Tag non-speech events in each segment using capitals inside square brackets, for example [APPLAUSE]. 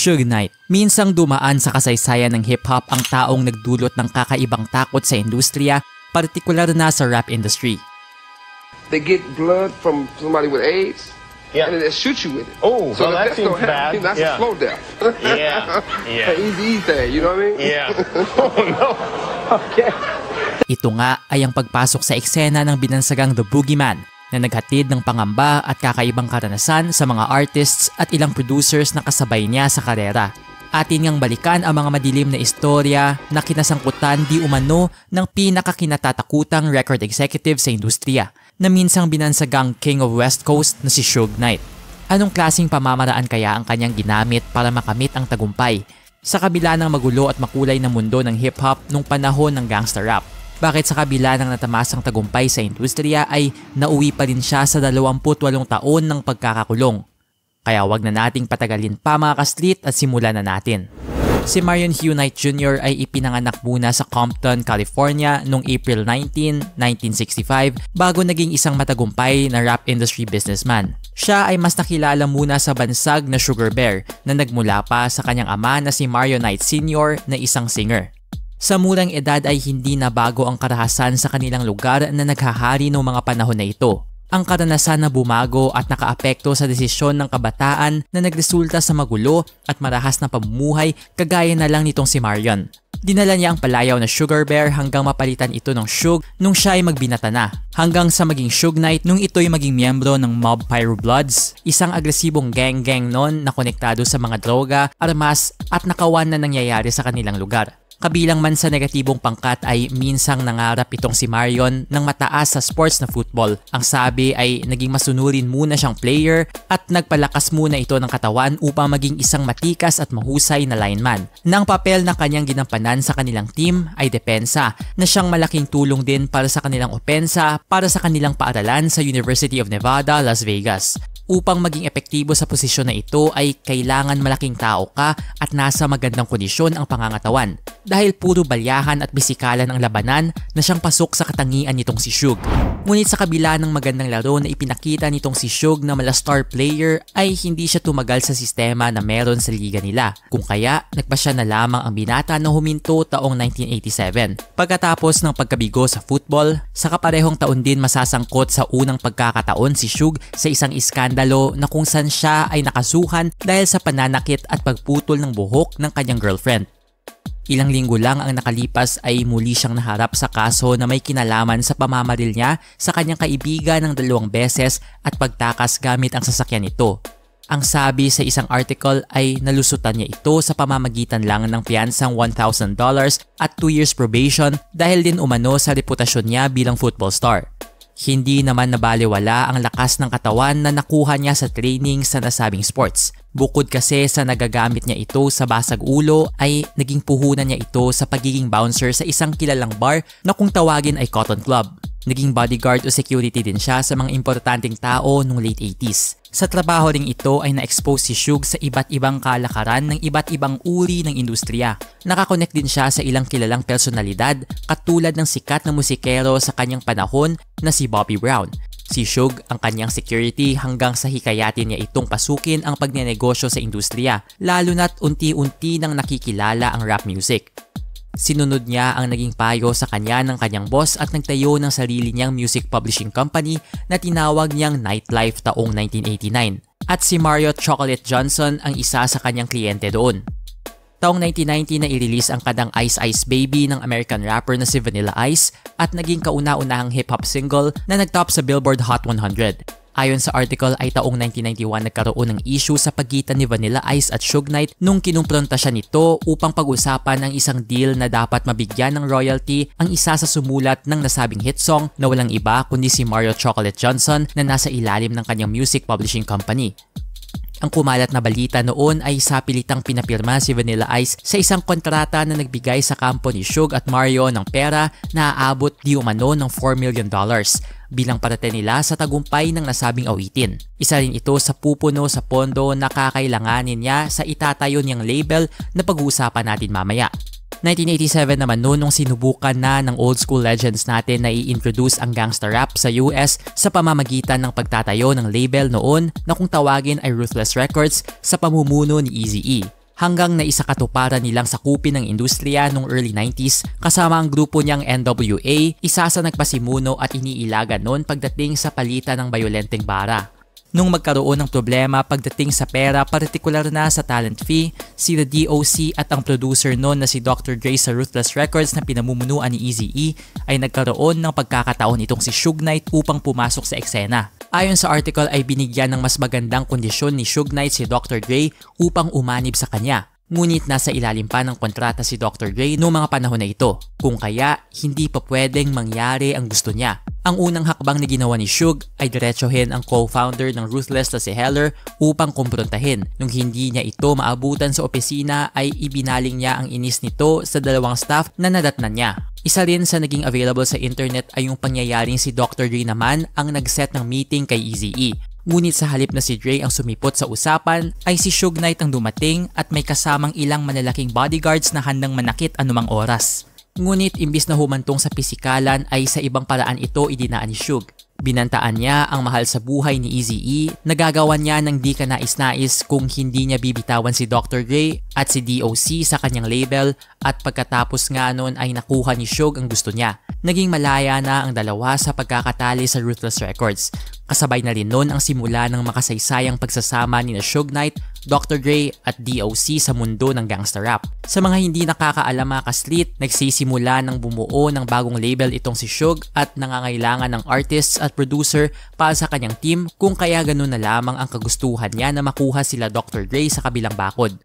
Suge Knight. Minsang dumaan sa kasaysayan ng hip-hop ang taong nagdulot ng kakaibang takot sa industriya, partikular na sa rap industry. They get blood from somebody with AIDS, yeah. and then they shoot you with it. Oh, so well, that seems bad. Happen, that's yeah. a slow death. yeah, [LAUGHS] yeah. easy e there, you know what I mean? Yeah. [LAUGHS] oh, no. [LAUGHS] Okay. Ito nga ay ang pagpasok sa eksena ng binansagang The Boogeyman na naghatid ng pangamba at kakaibang karanasan sa mga artists at ilang producers na kasabay niya sa karera. Atin ngang balikan ang mga madilim na istorya na kinasangkutan di umano ng pinakakinatatakutang record executive sa industriya na minsang binansagang King of West Coast na si Suge Knight. Anong klasing pamamaraan kaya ang kanyang ginamit para makamit ang tagumpay sa kabila ng magulo at makulay na mundo ng hip-hop nung panahon ng gangster rap? Bakit sa kabila ng natamasang tagumpay sa industriya ay nauwi pa rin siya sa 28 taon ng pagkakakulong. Kaya wag na nating patagalin pa mga kaslit at simulan na natin. Si Marion Hugh Knight Jr. ay ipinanganak muna sa Compton, California noong April 19, 1965 bago naging isang matagumpay na rap industry businessman. Siya ay mas nakilala muna sa bansag na Sugar Bear na nagmula pa sa kanyang ama na si Mario Knight Sr. na isang singer. Sa murang edad ay hindi na bago ang karahasan sa kanilang lugar na naghahari noong mga panahon na ito. Ang karanasan na bumago at nakaapekto sa desisyon ng kabataan na nagresulta sa magulo at marahas na pamumuhay kagaya na lang nitong si Marion. Dinala niya ang palayaw na sugar bear hanggang mapalitan ito ng shug nung siya ay magbinata na. Hanggang sa maging shug knight nung ito'y maging miyembro ng Mob Pyro Bloods, isang agresibong gang-gang noon na konektado sa mga droga, armas at nakawan na nangyayari sa kanilang lugar. Kabilang man sa negatibong pangkat ay minsang nangarap itong si Marion ng mataas sa sports na football. Ang sabi ay naging masunurin muna siyang player at nagpalakas muna ito ng katawan upang maging isang matikas at mahusay na lineman. Nang papel na kanyang ginampanan sa kanilang team ay depensa na siyang malaking tulong din para sa kanilang opensa para sa kanilang paaralan sa University of Nevada, Las Vegas. Upang maging epektibo sa posisyon na ito ay kailangan malaking tao ka at nasa magandang kondisyon ang pangangatawan dahil puro balyahan at bisikalan ang labanan na siyang pasok sa katangian nitong si Shug. Ngunit sa kabila ng magandang laro na ipinakita nitong si Shug na mala star player ay hindi siya tumagal sa sistema na meron sa liga nila kung kaya nagpa siya na lamang ang binata na huminto taong 1987. Pagkatapos ng pagkabigo sa football, sa kaparehong taon din masasangkot sa unang pagkakataon si Shug sa isang iskandalo na kung saan siya ay nakasuhan dahil sa pananakit at pagputol ng buhok ng kanyang girlfriend. Ilang linggo lang ang nakalipas ay muli siyang naharap sa kaso na may kinalaman sa pamamaril niya sa kanyang kaibigan ng dalawang beses at pagtakas gamit ang sasakyan nito. Ang sabi sa isang article ay nalusutan niya ito sa pamamagitan lang ng piyansang $1,000 at 2 years probation dahil din umano sa reputasyon niya bilang football star. Hindi naman nabaliwala ang lakas ng katawan na nakuha niya sa training sa nasabing sports. Bukod kasi sa nagagamit niya ito sa basag ulo ay naging puhunan niya ito sa pagiging bouncer sa isang kilalang bar na kung tawagin ay Cotton Club. Naging bodyguard o security din siya sa mga importanteng tao noong late 80s. Sa trabaho ring ito ay na-expose si Shug sa iba't ibang kalakaran ng iba't ibang uri ng industriya. Nakakonect din siya sa ilang kilalang personalidad katulad ng sikat na musikero sa kanyang panahon na si Bobby Brown Si Shug ang kanyang security hanggang sa hikayatin niya itong pasukin ang pagnenegosyo sa industriya, lalo na't unti-unti nang nakikilala ang rap music. Sinunod niya ang naging payo sa kanya ng kanyang boss at nagtayo ng sarili niyang music publishing company na tinawag niyang Nightlife taong 1989. At si Mario Chocolate Johnson ang isa sa kanyang kliyente doon. Taong 1990 na i-release ang kadang Ice Ice Baby ng American rapper na si Vanilla Ice at naging kauna-unahang hip-hop single na nagtop sa Billboard Hot 100. Ayon sa article ay taong 1991 nagkaroon ng issue sa pagitan ni Vanilla Ice at Suge Knight nung kinumpronta siya nito upang pag-usapan ang isang deal na dapat mabigyan ng royalty ang isa sa sumulat ng nasabing hit song na walang iba kundi si Mario Chocolate Johnson na nasa ilalim ng kanyang music publishing company. Ang kumalat na balita noon ay sa pilitang pinapirma si Vanilla Ice sa isang kontrata na nagbigay sa kampo ni Suge at Mario ng pera na aabot di umano ng 4 million dollars bilang parate nila sa tagumpay ng nasabing awitin. Isa rin ito sa pupuno sa pondo na kakailanganin niya sa itatayo niyang label na pag-uusapan natin mamaya. 1987 naman noon nung sinubukan na ng old school legends natin na i-introduce ang gangster rap sa US sa pamamagitan ng pagtatayo ng label noon na kung tawagin ay Ruthless Records sa pamumuno ni Eazy-E hanggang na isakatuparan nilang sakupin ng industriya noong early 90s kasama ang grupo niyang NWA, isa sa nagpasimuno at iniilaga noon pagdating sa palitan ng bayolenteng bara. Nung magkaroon ng problema pagdating sa pera partikular na sa talent fee, si the DOC at ang producer noon na si Dr. Dre sa Ruthless Records na pinamumunuan ni Eazy-E e ay nagkaroon ng pagkakataon itong si Suge Knight upang pumasok sa eksena. Ayon sa article ay binigyan ng mas magandang kondisyon ni Suge Knight si Dr. Dre upang umanib sa kanya. Ngunit nasa ilalim pa ng kontrata si Dr. Dre noong mga panahon na ito, kung kaya hindi pa pwedeng mangyari ang gusto niya. Ang unang hakbang na ginawa ni Shug ay diretsohin ang co-founder ng Ruthless na si Heller upang kumprontahin. Nung hindi niya ito maabutan sa opisina ay ibinaling niya ang inis nito sa dalawang staff na nadatnan niya. Isa rin sa naging available sa internet ay yung pangyayaring si Dr. Dre naman ang nagset ng meeting kay Eazy-E. E. Ngunit sa halip na si Dre ang sumipot sa usapan ay si Shug Knight ang dumating at may kasamang ilang malalaking bodyguards na handang manakit anumang oras. Ngunit imbis na humantong sa pisikalan ay sa ibang paraan ito idinaan ni Shug. Binantaan niya ang mahal sa buhay ni Eazy-E, nagagawan niya ng di ka nais-nais kung hindi niya bibitawan si Dr. Gray at si DOC sa kanyang label at pagkatapos nga noon ay nakuha ni Shug ang gusto niya. Naging malaya na ang dalawa sa pagkakatali sa Ruthless Records Kasabay na rin noon ang simula ng makasaysayang pagsasama ni na Suge Knight, Dr. Dre at DOC sa mundo ng gangster rap. Sa mga hindi nakakaalam mga kaslit, nagsisimula ng bumuo ng bagong label itong si Suge at nangangailangan ng artists at producer para sa kanyang team kung kaya ganun na lamang ang kagustuhan niya na makuha sila Dr. Dre sa kabilang bakod.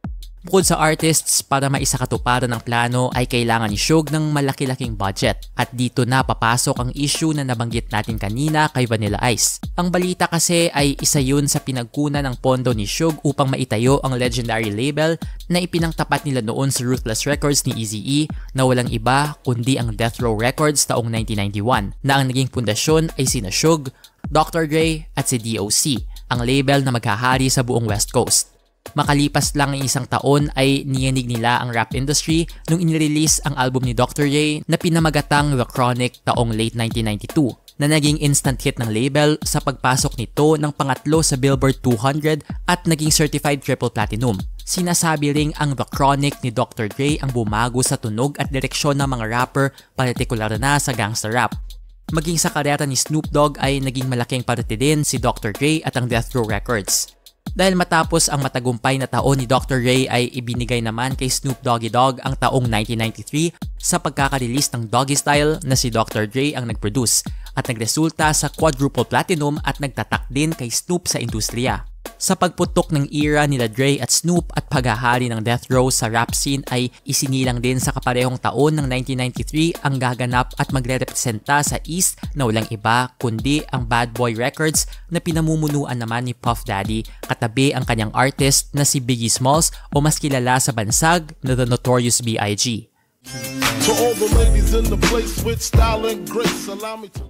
Bukod sa artists, para maisakatuparan ang plano ay kailangan ni Shug ng malaki-laking budget. At dito na papasok ang issue na nabanggit natin kanina kay Vanilla Ice. Ang balita kasi ay isa yun sa pinagkunan ng pondo ni Shug upang maitayo ang legendary label na ipinangtapat nila noon sa Ruthless Records ni Eazy-E na walang iba kundi ang Death Row Records taong 1991 na ang naging pundasyon ay sina Shug, Dr. Dre at si DOC, ang label na maghahari sa buong West Coast. Makalipas lang ang isang taon ay niyenig nila ang rap industry nung inirelease ang album ni Dr. Dre na pinamagatang The Chronic taong late 1992 na naging instant hit ng label sa pagpasok nito ng pangatlo sa Billboard 200 at naging certified triple platinum. Sinasabi ring ang The Chronic ni Dr. Dre ang bumago sa tunog at direksyon ng mga rapper, partikular na sa gangster rap. Maging sa karera ni Snoop Dogg ay naging malaking parte din si Dr. Dre at ang Death Row Records. Dahil matapos ang matagumpay na taon ni Dr. Ray ay ibinigay naman kay Snoop Doggy Dogg ang taong 1993 sa pagkakarelease ng Doggy Style na si Dr. Dre ang nagproduce at nagresulta sa quadruple platinum at nagtatak din kay Snoop sa industriya. Sa pagputok ng era nila Dre at Snoop at paghahari ng Death Row sa rap scene ay isinilang din sa kaparehong taon ng 1993 ang gaganap at magre-representa sa East na walang iba kundi ang Bad Boy Records na pinamumunuan naman ni Puff Daddy katabi ang kanyang artist na si Biggie Smalls o mas kilala sa bansag na The Notorious B.I.G. To all the ladies in the place with style and grace, allow me to...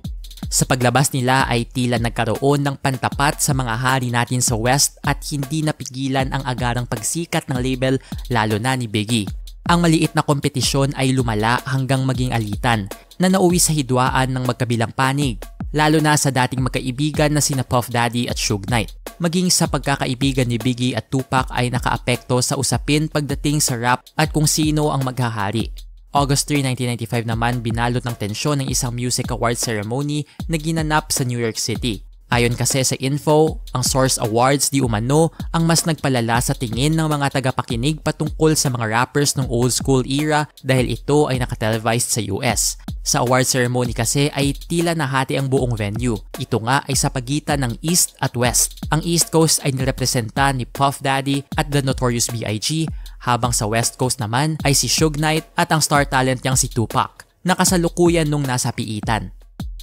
Sa paglabas nila ay tila nagkaroon ng pantapat sa mga hari natin sa West at hindi napigilan ang agarang pagsikat ng label lalo na ni Biggie. Ang maliit na kompetisyon ay lumala hanggang maging alitan na nauwi sa hidwaan ng magkabilang panig lalo na sa dating magkaibigan na sina Puff Daddy at Suge Knight. Maging sa pagkakaibigan ni Biggie at Tupac ay nakaapekto sa usapin pagdating sa rap at kung sino ang maghahari. August 3, 1995 naman binalot ng tensyon ng isang music award ceremony na ginanap sa New York City. Ayon kasi sa info, ang Source Awards di umano ang mas nagpalala sa tingin ng mga tagapakinig patungkol sa mga rappers ng old school era dahil ito ay nakatelevise sa US. Sa award ceremony kasi ay tila nahati ang buong venue. Ito nga ay sa pagitan ng East at West. Ang East Coast ay nirepresenta ni Puff Daddy at the Notorious B.I.G habang sa West Coast naman ay si Suge Knight at ang star talent niyang si Tupac na kasalukuyan nung nasa piitan.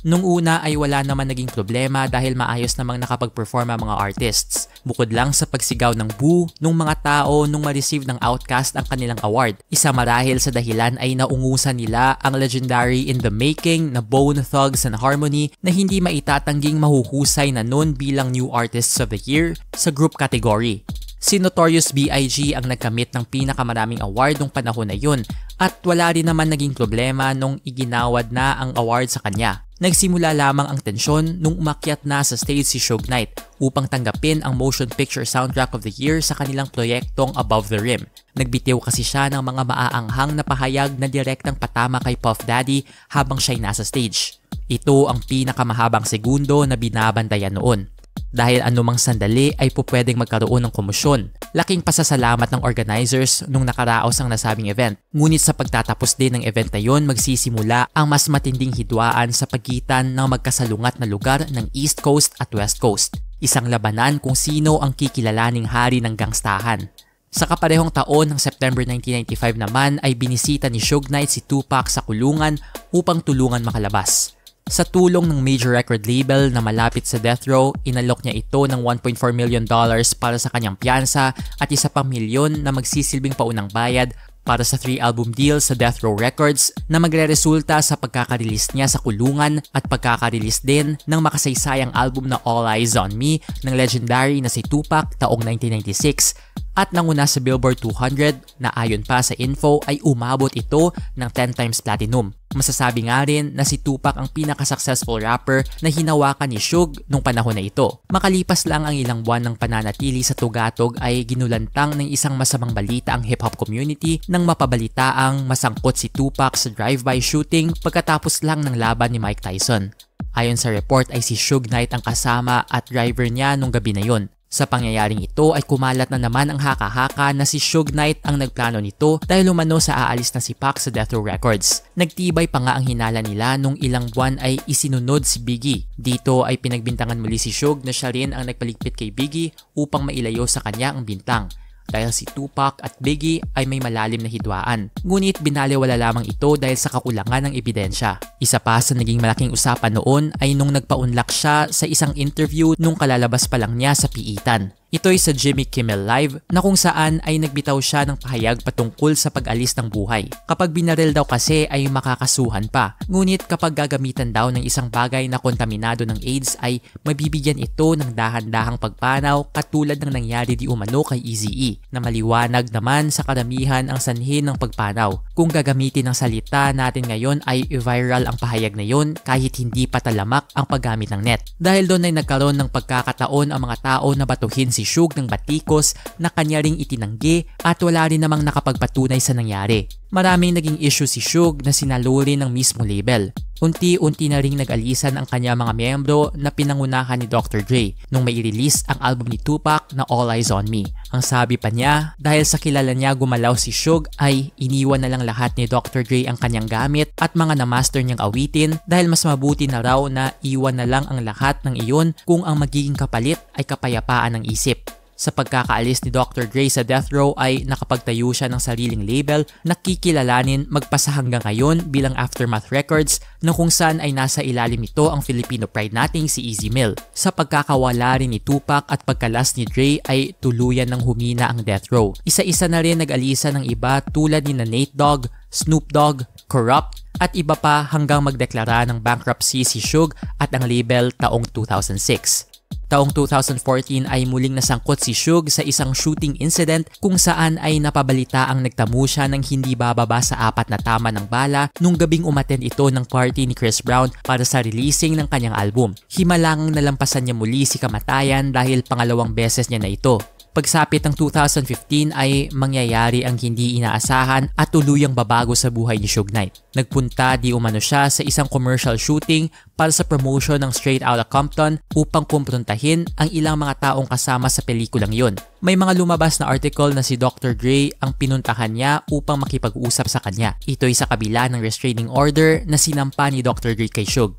Nung una ay wala naman naging problema dahil maayos namang nakapag-perform ang mga artists. Bukod lang sa pagsigaw ng boo nung mga tao nung ma-receive ng Outcast ang kanilang award. Isa marahil sa dahilan ay naungusan nila ang legendary in the making na Bone Thugs and Harmony na hindi maitatangging mahuhusay na noon bilang New Artists of the Year sa group category. Si Notorious B.I.G. ang nagkamit ng pinakamaraming award noong panahon na yun at wala rin naman naging problema nung iginawad na ang award sa kanya. Nagsimula lamang ang tensyon nung umakyat na sa stage si Shug Knight upang tanggapin ang Motion Picture Soundtrack of the Year sa kanilang proyektong Above the Rim. Nagbitiw kasi siya ng mga maaanghang na pahayag na direktang patama kay Puff Daddy habang siya'y nasa stage. Ito ang pinakamahabang segundo na binabantayan noon dahil anumang sandali ay pupwedeng magkaroon ng komosyon. Laking pasasalamat ng organizers nung nakaraos ang nasabing event. Ngunit sa pagtatapos din ng event na yon, magsisimula ang mas matinding hidwaan sa pagitan ng magkasalungat na lugar ng East Coast at West Coast. Isang labanan kung sino ang kikilalaning hari ng gangstahan. Sa kaparehong taon ng September 1995 naman ay binisita ni Suge Knight si Tupac sa kulungan upang tulungan makalabas. Sa tulong ng major record label na malapit sa death row, inalok niya ito ng 1.4 million dollars para sa kanyang piyansa at isa pang milyon na magsisilbing paunang bayad para sa 3 album deal sa Death Row Records na magreresulta sa pagkakarelease niya sa kulungan at pagkakarelease din ng makasaysayang album na All Eyes on Me ng legendary na si Tupac taong 1996 at nanguna sa Billboard 200 na ayon pa sa info ay umabot ito ng 10 times platinum. Masasabi nga rin na si Tupac ang pinaka-successful rapper na hinawakan ni Shug nung panahon na ito. Makalipas lang ang ilang buwan ng pananatili sa Tugatog ay ginulantang ng isang masamang balita ang hip-hop community nang mapabalita ang masangkot si Tupac sa drive-by shooting pagkatapos lang ng laban ni Mike Tyson. Ayon sa report ay si Shug Knight ang kasama at driver niya nung gabi na yon. Sa pangyayaring ito ay kumalat na naman ang haka-haka na si Suge Knight ang nagplano nito dahil umano sa aalis na si Pac sa Death Row Records. Nagtibay pa nga ang hinala nila nung ilang buwan ay isinunod si Biggie. Dito ay pinagbintangan muli si Suge na siya rin ang nagpaligpit kay Biggie upang mailayo sa kanya ang bintang dahil si Tupac at Biggie ay may malalim na hidwaan. Ngunit binaliwala lamang ito dahil sa kakulangan ng ebidensya. Isa pa sa naging malaking usapan noon ay nung nagpaunlak siya sa isang interview nung kalalabas pa lang niya sa piitan. Ito'y sa Jimmy Kimmel Live na kung saan ay nagbitaw siya ng pahayag patungkol sa pag-alis ng buhay. Kapag binaril daw kasi ay makakasuhan pa. Ngunit kapag gagamitan daw ng isang bagay na kontaminado ng AIDS ay mabibigyan ito ng dahan-dahang pagpanaw katulad ng nangyari di umano kay eazy e, na maliwanag naman sa kadamihan ang sanhi ng pagpanaw. Kung gagamitin ang salita natin ngayon ay viral ang pahayag na yon kahit hindi pa talamak ang paggamit ng net. Dahil doon ay nagkaroon ng pagkakataon ang mga tao na batuhin si pagsisiyog ng batikos na kanya ring itinanggi at wala rin namang nakapagpatunay sa nangyari. Maraming naging issue si Shug na sinaluri ng mismo label. Unti-unti na ring nag-alisan ang kanya mga miyembro na pinangunahan ni Dr. Dre nung may release ang album ni Tupac na All Eyes On Me. Ang sabi pa niya, dahil sa kilala niya gumalaw si Suge ay iniwan na lang lahat ni Dr. Dre ang kanyang gamit at mga na-master niyang awitin dahil mas mabuti na raw na iwan na lang ang lahat ng iyon kung ang magiging kapalit ay kapayapaan ng isip. Sa pagkakaalis ni Dr. Gray sa death row ay nakapagtayo siya ng sariling label na kikilalanin magpasa hanggang ngayon bilang Aftermath Records na kung saan ay nasa ilalim nito ang Filipino pride nating si Easy Mill. Sa pagkakawala rin ni Tupac at pagkalas ni Dre ay tuluyan ng humina ang death row. Isa-isa na rin nag-alisa ng iba tulad ni na Nate Dogg, Snoop Dogg, Corrupt, at iba pa hanggang magdeklara ng bankruptcy si Suge at ang label taong 2006. Taong 2014 ay muling nasangkot si Shug sa isang shooting incident kung saan ay napabalita ang nagtamu siya ng hindi bababa sa apat na tama ng bala nung gabing umaten ito ng party ni Chris Brown para sa releasing ng kanyang album. Himalang nalampasan niya muli si kamatayan dahil pangalawang beses niya na ito pagsapit ng 2015 ay mangyayari ang hindi inaasahan at tuluyang babago sa buhay ni Suge Knight. Nagpunta di umano siya sa isang commercial shooting para sa promotion ng Straight Outta Compton upang kumprontahin ang ilang mga taong kasama sa pelikulang yon. May mga lumabas na article na si Dr. Dre ang pinuntahan niya upang makipag-usap sa kanya. Ito'y sa kabila ng restraining order na sinampa ni Dr. Dre kay Suge.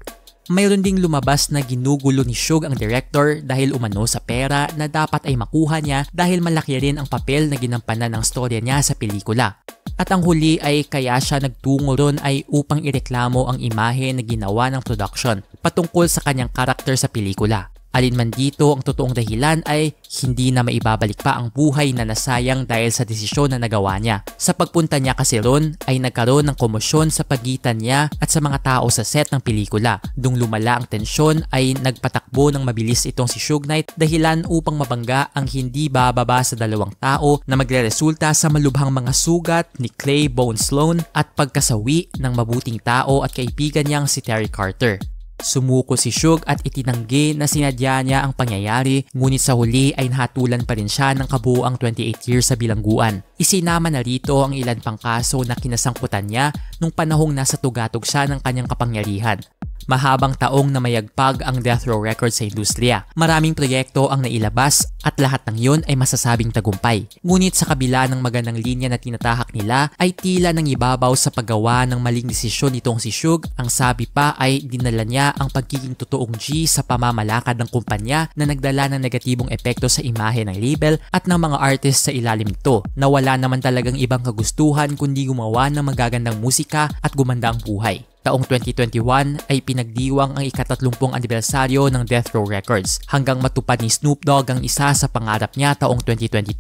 Mayroon ding lumabas na ginugulo ni Shug ang director dahil umano sa pera na dapat ay makuha niya dahil malaki rin ang papel na ginampanan ng storya niya sa pelikula. At ang huli ay kaya siya nagtungo ron ay upang ireklamo ang imahe na ginawa ng production patungkol sa kanyang karakter sa pelikula. Alinman dito, ang totoong dahilan ay hindi na maibabalik pa ang buhay na nasayang dahil sa desisyon na nagawa niya. Sa pagpunta niya kasi ron ay nagkaroon ng komosyon sa pagitan niya at sa mga tao sa set ng pelikula. Dung lumala ang tensyon ay nagpatakbo ng mabilis itong si Suge Knight dahilan upang mabangga ang hindi bababa sa dalawang tao na magreresulta sa malubhang mga sugat ni Clay Bone Sloan at pagkasawi ng mabuting tao at kaibigan niyang si Terry Carter. Sumuko si Shug at itinanggi na sinadya niya ang pangyayari ngunit sa huli ay nahatulan pa rin siya ng kabuuang 28 years sa bilangguan. Isinama na rito ang ilan pang kaso na kinasangkutan niya nung panahong nasa tugatog siya ng kanyang kapangyarihan mahabang taong na mayagpag ang death row record sa industriya. Maraming proyekto ang nailabas at lahat ng yun ay masasabing tagumpay. Ngunit sa kabila ng magandang linya na tinatahak nila ay tila nang ibabaw sa paggawa ng maling desisyon nitong si Shug. Ang sabi pa ay dinala niya ang pagiging totoong G sa pamamalakad ng kumpanya na nagdala ng negatibong epekto sa imahe ng label at ng mga artist sa ilalim nito na wala naman talagang ibang kagustuhan kundi gumawa ng magagandang musika at gumanda ang buhay. Taong 2021 ay pinagdiwang ang ikatatlumpong anibersaryo ng Death Row Records hanggang matupad ni Snoop Dogg ang isa sa pangarap niya taong 2022.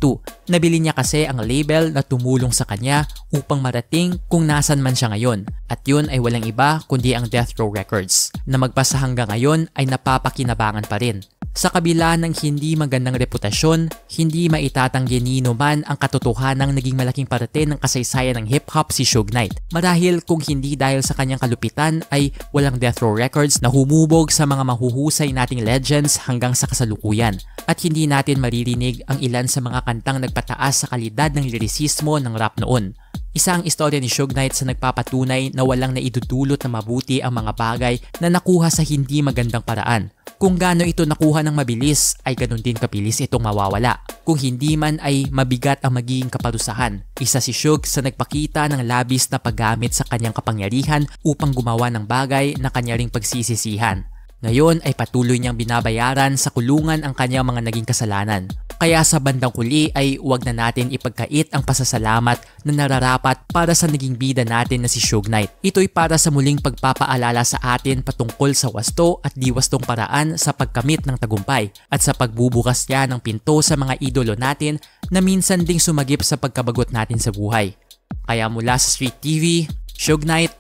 Nabili niya kasi ang label na tumulong sa kanya upang marating kung nasan man siya ngayon at yun ay walang iba kundi ang Death Row Records na magpasa hanggang ngayon ay napapakinabangan pa rin. Sa kabila ng hindi magandang reputasyon, hindi maitatanggi nino man ang katotohanan ng naging malaking parte ng kasaysayan ng hip-hop si Suge Knight. Marahil kung hindi dahil sa kanyang kalungkutan kalupitan ay walang death row records na humubog sa mga mahuhusay nating legends hanggang sa kasalukuyan at hindi natin maririnig ang ilan sa mga kantang nagpataas sa kalidad ng lirisismo ng rap noon. Isa ang istorya ni Shug Knight sa nagpapatunay na walang naidudulot na mabuti ang mga bagay na nakuha sa hindi magandang paraan kung gaano ito nakuha ng mabilis ay ganun din kapilis itong mawawala. Kung hindi man ay mabigat ang magiging kaparusahan. Isa si Shug sa nagpakita ng labis na paggamit sa kanyang kapangyarihan upang gumawa ng bagay na kanyaring pagsisisihan. Ngayon ay patuloy niyang binabayaran sa kulungan ang kanyang mga naging kasalanan. Kaya sa bandang kuli ay huwag na natin ipagkait ang pasasalamat na nararapat para sa naging bida natin na si Shug Knight. Ito'y para sa muling pagpapaalala sa atin patungkol sa wasto at diwastong paraan sa pagkamit ng tagumpay at sa pagbubukas niya ng pinto sa mga idolo natin na minsan ding sumagip sa pagkabagot natin sa buhay. Kaya mula sa Street TV, Shug Knight,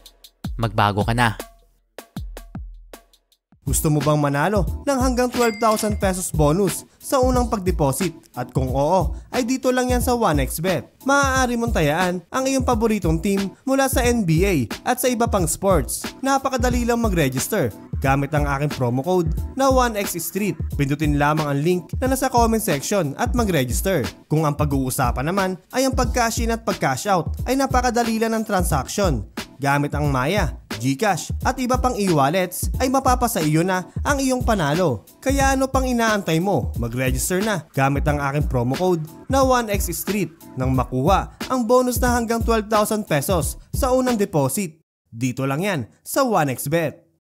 magbago ka na. Gusto mo bang manalo ng hanggang 12,000 pesos bonus sa unang pagdeposit? At kung oo, ay dito lang yan sa 1xBet. Maaari mong tayaan ang iyong paboritong team mula sa NBA at sa iba pang sports. Napakadali lang mag-register gamit ang aking promo code na 1X Street. Pindutin lamang ang link na nasa comment section at mag-register. Kung ang pag-uusapan naman ay ang pag-cash in at pag-cash out ay napakadali lang ng transaction gamit ang Maya Gcash at iba pang e-wallets ay mapapasa iyo na ang iyong panalo. Kaya ano pang inaantay mo? Mag-register na gamit ang aking promo code na 1X Street nang makuha ang bonus na hanggang 12,000 pesos sa unang deposit. Dito lang yan sa 1xBet.